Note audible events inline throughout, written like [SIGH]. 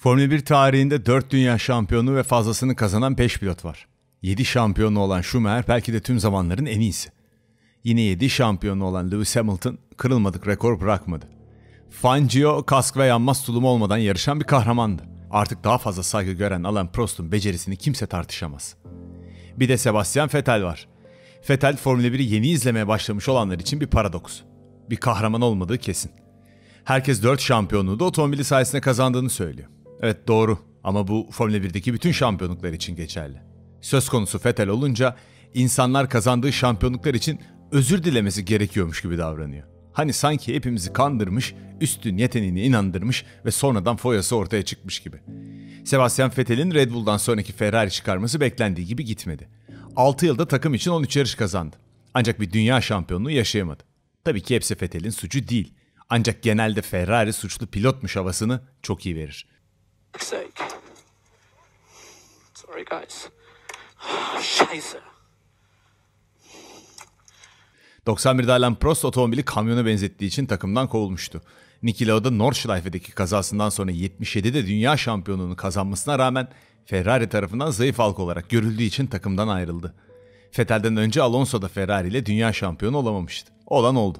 Formül 1 tarihinde 4 dünya şampiyonu ve fazlasını kazanan 5 pilot var. 7 şampiyonu olan Schumacher belki de tüm zamanların en iyisi. Yine 7 şampiyonu olan Lewis Hamilton kırılmadık rekor bırakmadı. Fangio kask ve yanmaz tulum olmadan yarışan bir kahramandı. Artık daha fazla saygı gören Alan Prost'un becerisini kimse tartışamaz. Bir de Sebastian Vettel var. Vettel Formula 1'i yeni izlemeye başlamış olanlar için bir paradoks. Bir kahraman olmadığı kesin. Herkes 4 şampiyonluğu da otomobili sayesinde kazandığını söylüyor. Evet doğru ama bu Formula 1'deki bütün şampiyonluklar için geçerli. Söz konusu Fetel olunca insanlar kazandığı şampiyonluklar için özür dilemesi gerekiyormuş gibi davranıyor. Hani sanki hepimizi kandırmış, üstün yeteneğini inandırmış ve sonradan foyası ortaya çıkmış gibi. Sebastian Vettel'in Red Bull'dan sonraki Ferrari çıkarması beklendiği gibi gitmedi. 6 yılda takım için 13 yarış kazandı. Ancak bir dünya şampiyonluğu yaşayamadı. Tabii ki hepsi Vettel'in suçu değil. Ancak genelde Ferrari suçlu pilotmuş havasını çok iyi verir fuck's sake. Sorry guys. Scheiße. [SIGHS] 91'de Alan Prost otomobili kamyona benzettiği için takımdan kovulmuştu. Niki Lauda Nordschleife'deki kazasından sonra 77'de dünya şampiyonluğunu kazanmasına rağmen Ferrari tarafından zayıf halk olarak görüldüğü için takımdan ayrıldı. Fettel'den önce Alonso da Ferrari ile dünya şampiyonu olamamıştı. Olan oldu.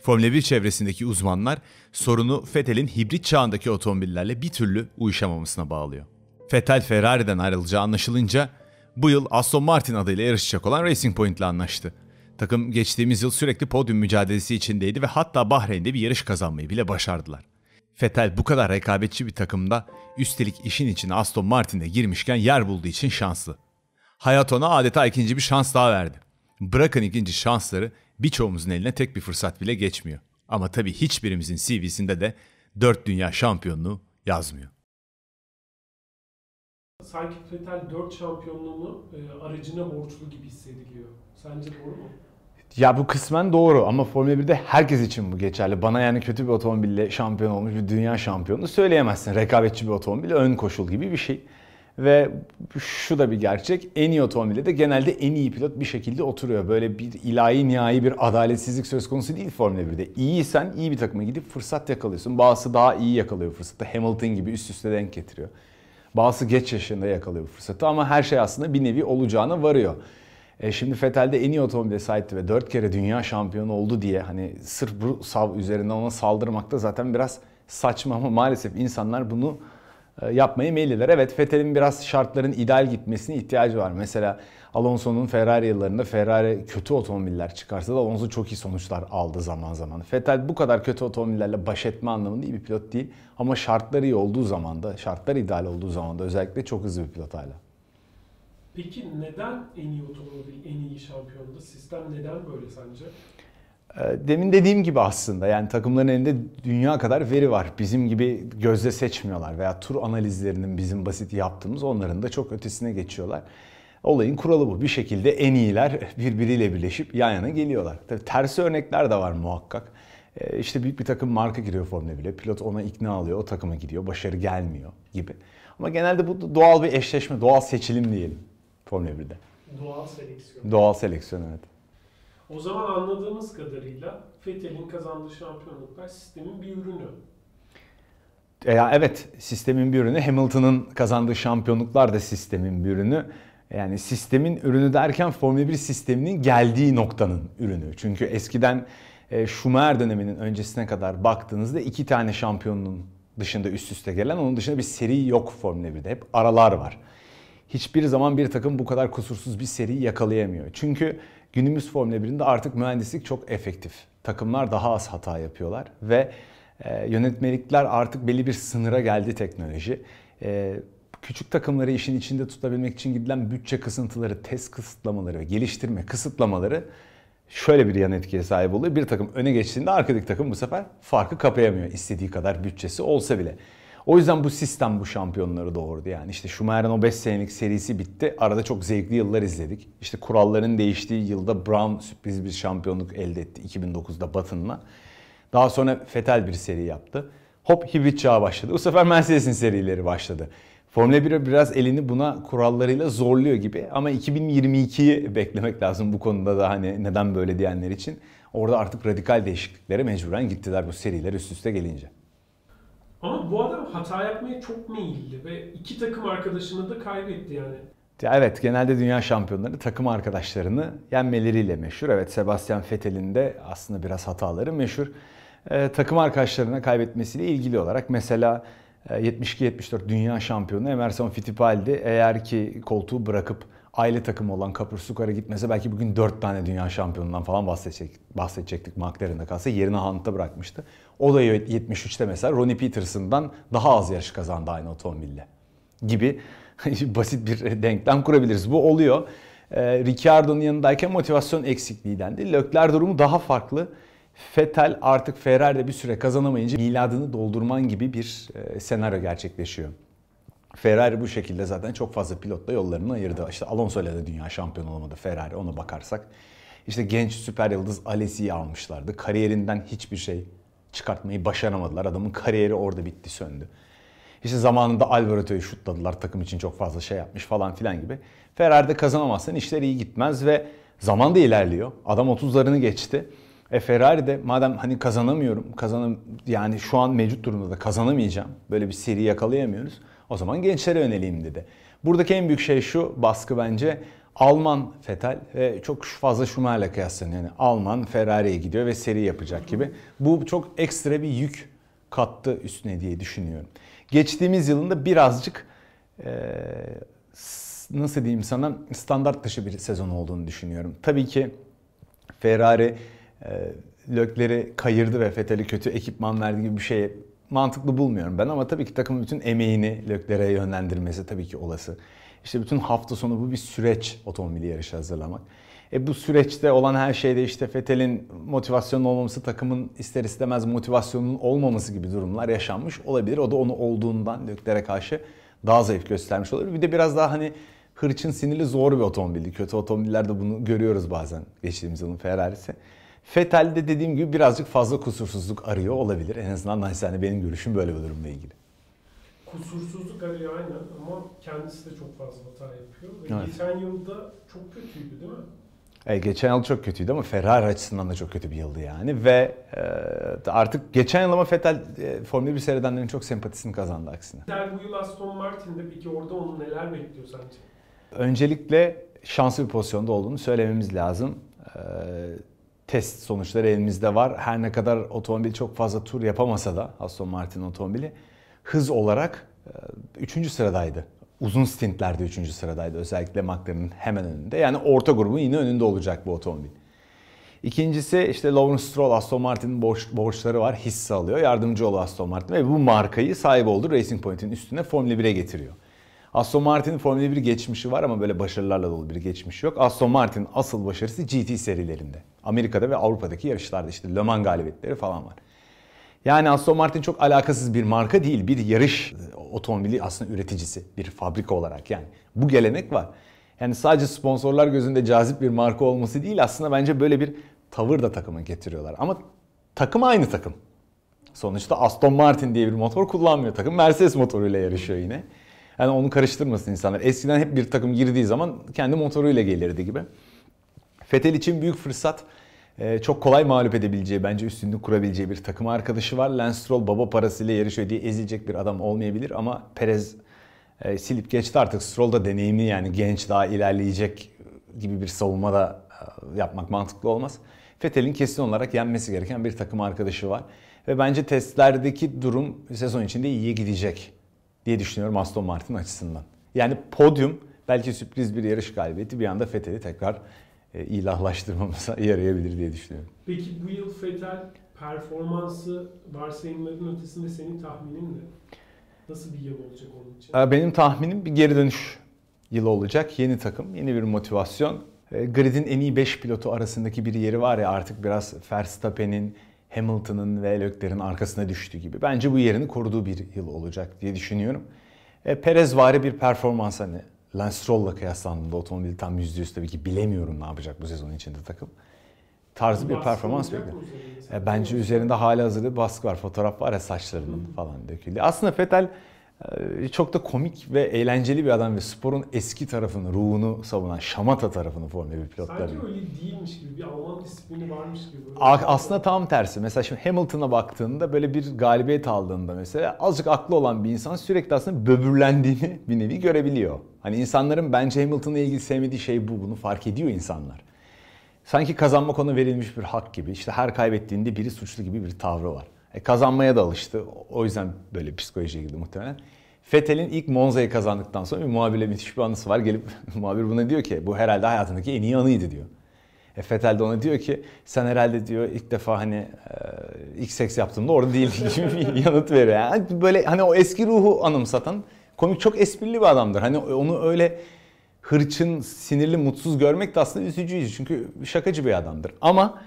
Formula 1 çevresindeki uzmanlar sorunu Vettel'in hibrit çağındaki otomobillerle bir türlü uyuşamamasına bağlıyor. Vettel Ferrari'den ayrılacağı anlaşılınca bu yıl Aston Martin adıyla yarışacak olan Racing Point ile anlaştı. Takım geçtiğimiz yıl sürekli podyum mücadelesi içindeydi ve hatta Bahreyn'de bir yarış kazanmayı bile başardılar. Fetel bu kadar rekabetçi bir takımda üstelik işin içine Aston Martin'e girmişken yer bulduğu için şanslı. Hayat ona adeta ikinci bir şans daha verdi. Bırakın ikinci şansları birçoğumuzun eline tek bir fırsat bile geçmiyor. Ama tabii hiçbirimizin CV'sinde de dört dünya şampiyonluğu yazmıyor. Sanki Fetel dört şampiyonluğunu e, aracına borçlu gibi hissediliyor. Sence doğru mu? Ya bu kısmen doğru ama Formula 1'de herkes için bu geçerli. Bana yani kötü bir otomobille şampiyon olmuş bir dünya şampiyonunu söyleyemezsin. Rekabetçi bir otomobil ön koşul gibi bir şey. Ve şu da bir gerçek. En iyi otomobilde de genelde en iyi pilot bir şekilde oturuyor. Böyle bir ilahi nihai bir adaletsizlik söz konusu değil Formula 1'de. İyiysen iyi bir takıma gidip fırsat yakalıyorsun. Bazısı daha iyi yakalıyor fırsatı. Hamilton gibi üst üste denk getiriyor. Bazısı geç yaşında yakalıyor fırsatı ama her şey aslında bir nevi olacağına varıyor. E şimdi de en iyi otomobile sahipti ve 4 kere dünya şampiyonu oldu diye hani sırf bu sav üzerine ona saldırmak da zaten biraz saçma ama maalesef insanlar bunu e, yapmayı meyilliler. Evet Fettel'in biraz şartların ideal gitmesine ihtiyacı var. Mesela Alonso'nun Ferrari yıllarında Ferrari kötü otomobiller çıkarsa da Alonso çok iyi sonuçlar aldı zaman zaman. Fettel bu kadar kötü otomobillerle baş etme anlamında iyi bir pilot değil. Ama şartları iyi olduğu zaman da, şartlar ideal olduğu zaman da özellikle çok hızlı bir pilot hala. Peki neden en iyi otomobil, en iyi şampiyonda? Sistem neden böyle sence? Ee, demin dediğim gibi aslında yani takımların elinde dünya kadar veri var. Bizim gibi gözle seçmiyorlar veya tur analizlerinin bizim basit yaptığımız onların da çok ötesine geçiyorlar. Olayın kuralı bu. Bir şekilde en iyiler birbiriyle birleşip yan yana geliyorlar. Tabii tersi örnekler de var muhakkak. Ee, işte büyük bir takım marka giriyor Formula 1'e. Pilot ona ikna alıyor, o takıma gidiyor. Başarı gelmiyor gibi. Ama genelde bu doğal bir eşleşme, doğal seçilim diyelim Formula 1'de. Doğal seleksiyon. Doğal seleksiyon evet. O zaman anladığımız kadarıyla Fethel'in kazandığı şampiyonluklar sistemin bir ürünü. E, ya evet, sistemin bir ürünü. Hamilton'ın kazandığı şampiyonluklar da sistemin bir ürünü. Yani sistemin ürünü derken Formula 1 sisteminin geldiği noktanın ürünü. Çünkü eskiden e, Schumacher döneminin öncesine kadar baktığınızda iki tane şampiyonun dışında üst üste gelen onun dışında bir seri yok Formula 1'de. Hep aralar var. Hiçbir zaman bir takım bu kadar kusursuz bir seri yakalayamıyor. Çünkü Günümüz Formula 1'inde artık mühendislik çok efektif. Takımlar daha az hata yapıyorlar ve e, yönetmelikler artık belli bir sınıra geldi teknoloji. E, küçük takımları işin içinde tutabilmek için gidilen bütçe kısıntıları, test kısıtlamaları ve geliştirme kısıtlamaları şöyle bir yan etkiye sahip oluyor. Bir takım öne geçtiğinde arkadaki takım bu sefer farkı kapayamıyor istediği kadar bütçesi olsa bile. O yüzden bu sistem bu şampiyonları doğurdu yani. İşte Schumacher'ın o 5 senelik serisi bitti. Arada çok zevkli yıllar izledik. İşte kuralların değiştiği yılda Brown sürpriz bir şampiyonluk elde etti 2009'da Batın'la. Daha sonra fetal bir seri yaptı. Hop hibrit çağı başladı. Bu sefer Mercedes'in serileri başladı. Formula 1 biraz elini buna kurallarıyla zorluyor gibi ama 2022'yi beklemek lazım bu konuda da hani neden böyle diyenler için. Orada artık radikal değişikliklere mecburen gittiler bu seriler üst üste gelince. Ama bu adam hata yapmaya çok meyilli ve iki takım arkadaşını da kaybetti yani. Ya evet genelde dünya şampiyonları takım arkadaşlarını yenmeleriyle meşhur. Evet Sebastian Vettel'in de aslında biraz hataları meşhur. Ee, takım arkadaşlarına kaybetmesiyle ilgili olarak mesela 72-74 e, dünya şampiyonu Emerson Fittipaldi eğer ki koltuğu bırakıp aile takımı olan Kapursukar'a gitmese belki bugün 4 tane dünya şampiyonundan falan bahsedecek, bahsedecektik McLaren'de kalsa. Yerine Hunt'ta bırakmıştı. O da 73'te mesela Ronnie Peterson'dan daha az yarış kazandı aynı otomobille. Gibi [LAUGHS] basit bir denklem kurabiliriz. Bu oluyor. E, Ricciardo'nun yanındayken motivasyon eksikliği dendi. Lökler durumu daha farklı. Fetel artık Ferrari'de bir süre kazanamayınca miladını doldurman gibi bir e, senaryo gerçekleşiyor. Ferrari bu şekilde zaten çok fazla pilotla yollarını ayırdı. İşte Alonso ile de dünya şampiyon olamadı Ferrari ona bakarsak. İşte genç süper yıldız Alesi'yi almışlardı. Kariyerinden hiçbir şey çıkartmayı başaramadılar. Adamın kariyeri orada bitti söndü. İşte zamanında Alvarado'yu şutladılar. Takım için çok fazla şey yapmış falan filan gibi. Ferrari'de kazanamazsan işler iyi gitmez ve zaman da ilerliyor. Adam 30'larını geçti. E Ferrari de madem hani kazanamıyorum, kazanam yani şu an mevcut durumda da kazanamayacağım. Böyle bir seri yakalayamıyoruz. O zaman gençlere yöneleyim dedi. Buradaki en büyük şey şu baskı bence Alman Fetal ve çok fazla Schumacher'le kıyaslanıyor. Yani Alman Ferrari'ye gidiyor ve seri yapacak gibi. Bu çok ekstra bir yük kattı üstüne diye düşünüyorum. Geçtiğimiz yılında birazcık e, nasıl diyeyim sana standart dışı bir sezon olduğunu düşünüyorum. Tabii ki Ferrari e, Lökleri kayırdı ve Fetal'i kötü ekipman verdi gibi bir şey mantıklı bulmuyorum ben ama tabii ki takımın bütün emeğini Lökler'e yönlendirmesi tabii ki olası. İşte bütün hafta sonu bu bir süreç otomobili yarışı hazırlamak. E bu süreçte olan her şeyde işte Fetel'in motivasyonun olmaması, takımın ister istemez motivasyonun olmaması gibi durumlar yaşanmış olabilir. O da onu olduğundan Lökler'e karşı daha zayıf göstermiş olabilir. Bir de biraz daha hani hırçın sinirli zor bir otomobildi. Kötü otomobillerde bunu görüyoruz bazen geçtiğimiz yılın Ferrari'si. Fetal'de dediğim gibi birazcık fazla kusursuzluk arıyor olabilir. En azından naçizane benim görüşüm böyle bir durumla ilgili. Kusursuzluk arıyor aynen ama kendisi de çok fazla hata yapıyor. Ve evet. geçen yılda çok kötüydü değil mi? E, geçen yıl çok kötüydü ama Ferrari açısından da çok kötü bir yıldı yani ve e, artık geçen yıl ama Fetal e, Formula 1 seyredenlerin çok sempatisini kazandı aksine. Vettel bu yıl Aston Martin'de peki orada onu neler bekliyor sence? Öncelikle şanslı bir pozisyonda olduğunu söylememiz lazım. E, test sonuçları elimizde var. Her ne kadar otomobil çok fazla tur yapamasa da Aston Martin otomobili hız olarak 3. E, sıradaydı. Uzun stintlerde 3. sıradaydı. Özellikle McLaren'ın hemen önünde. Yani orta grubun yine önünde olacak bu otomobil. İkincisi işte Lawrence Stroll Aston Martin'in borç, borçları var. Hisse alıyor. Yardımcı ol Aston Martin ve bu markayı sahip oldu. Racing Point'in üstüne Formula 1'e getiriyor. Aston Martin'in Formula 1 geçmişi var ama böyle başarılarla dolu bir geçmişi yok. Aston Martin'in asıl başarısı GT serilerinde. Amerika'da ve Avrupa'daki yarışlarda işte Le Mans galibiyetleri falan var. Yani Aston Martin çok alakasız bir marka değil. Bir yarış e, otomobili aslında üreticisi. Bir fabrika olarak yani. Bu gelenek var. Yani sadece sponsorlar gözünde cazip bir marka olması değil aslında bence böyle bir tavır da takıma getiriyorlar. Ama takım aynı takım. Sonuçta Aston Martin diye bir motor kullanmıyor takım. Mercedes motoruyla yarışıyor yine. Yani onu karıştırmasın insanlar. Eskiden hep bir takım girdiği zaman kendi motoruyla gelirdi gibi. Fetel için büyük fırsat e, çok kolay mağlup edebileceği, bence üstünlük kurabileceği bir takım arkadaşı var. Lance Stroll baba parasıyla yarışıyor diye ezilecek bir adam olmayabilir ama Perez e, silip geçti artık. Stroll da deneyimli yani genç daha ilerleyecek gibi bir savunma da e, yapmak mantıklı olmaz. Fethel'in kesin olarak yenmesi gereken bir takım arkadaşı var. Ve bence testlerdeki durum sezon içinde iyiye gidecek diye düşünüyorum Aston Martin açısından. Yani podyum belki sürpriz bir yarış galibiyeti bir anda Fethel'i tekrar e, ilahlaştırmamıza [LAUGHS] yarayabilir diye düşünüyorum. Peki bu yıl Fethel performansı varsayımların ötesinde senin tahminin ne? Nasıl bir yıl olacak onun için? E, benim tahminim bir geri dönüş yılı olacak. Yeni takım, yeni bir motivasyon. E, grid'in en iyi 5 pilotu arasındaki bir yeri var ya artık biraz Verstappen'in, Hamilton'ın ve Leclerc'in arkasına düştüğü gibi. Bence bu yerini koruduğu bir yıl olacak diye düşünüyorum. E, Perez vari bir performans hani Lance Stroll'la kıyaslandığında otomobili tam %100 tabii ki bilemiyorum ne yapacak bu sezon içinde takım. Tarzı bir performans bekliyor. E, bence üzerinde hali hazırda baskı var. Fotoğraf var ya saçlarının falan döküldü. Aslında Fetel ee, çok da komik ve eğlenceli bir adam ve sporun eski tarafını, ruhunu savunan, şamata tarafını formüle bir pilotları. Sanki öyle değilmiş gibi, bir Alman disiplini varmış gibi. Aslında tam tersi. Mesela şimdi Hamilton'a baktığında böyle bir galibiyet aldığında mesela azıcık aklı olan bir insan sürekli aslında böbürlendiğini [LAUGHS] bir nevi görebiliyor. Hani insanların bence Hamilton'la ilgili sevmediği şey bu. Bunu fark ediyor insanlar. Sanki kazanmak ona verilmiş bir hak gibi. İşte her kaybettiğinde biri suçlu gibi bir tavrı var. E, kazanmaya da alıştı. O yüzden böyle psikolojiye girdi muhtemelen. Fethel'in ilk Monza'yı kazandıktan sonra bir muhabirle müthiş bir anısı var. Gelip [LAUGHS] muhabir buna diyor ki bu herhalde hayatındaki en iyi anıydı diyor. E, Fethel de ona diyor ki sen herhalde diyor ilk defa hani e, ilk seks yaptığımda orada değildin [LAUGHS] gibi bir yanıt veriyor. Yani böyle hani o eski ruhu anımsatan komik çok esprili bir adamdır. Hani onu öyle hırçın, sinirli, mutsuz görmek de aslında üzücüydü. Çünkü şakacı bir adamdır. Ama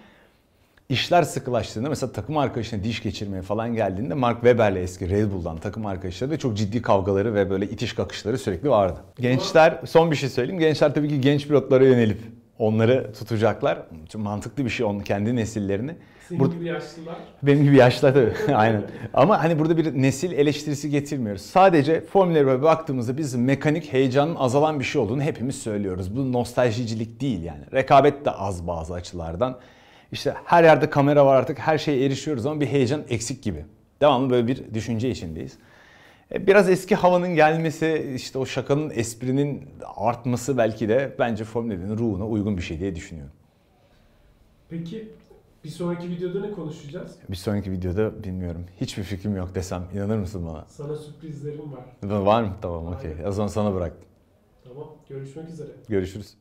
işler sıkılaştığında mesela takım arkadaşına diş geçirmeye falan geldiğinde Mark Webber'le eski Red Bull'dan takım arkadaşları da çok ciddi kavgaları ve böyle itiş kakışları sürekli vardı. Gençler son bir şey söyleyeyim. Gençler tabii ki genç pilotlara yönelip onları tutacaklar. Çok mantıklı bir şey onun kendi nesillerini. Senin Bur- gibi yaşlılar. Benim gibi yaşlılar tabii. [LAUGHS] Aynen. Ama hani burada bir nesil eleştirisi getirmiyoruz. Sadece Formula 1'e baktığımızda biz mekanik heyecanın azalan bir şey olduğunu hepimiz söylüyoruz. Bu nostaljicilik değil yani. Rekabet de az bazı açılardan. İşte her yerde kamera var artık her şeye erişiyoruz ama bir heyecan eksik gibi. Devamlı böyle bir düşünce içindeyiz. E, biraz eski havanın gelmesi, işte o şakanın, esprinin artması belki de bence Formula 1'in ruhuna uygun bir şey diye düşünüyorum. Peki bir sonraki videoda ne konuşacağız? Bir sonraki videoda bilmiyorum. Hiçbir fikrim yok desem inanır mısın bana? Sana sürprizlerim var. Var mı? Tamam okey. O zaman sana bıraktım. Tamam. Görüşmek üzere. Görüşürüz.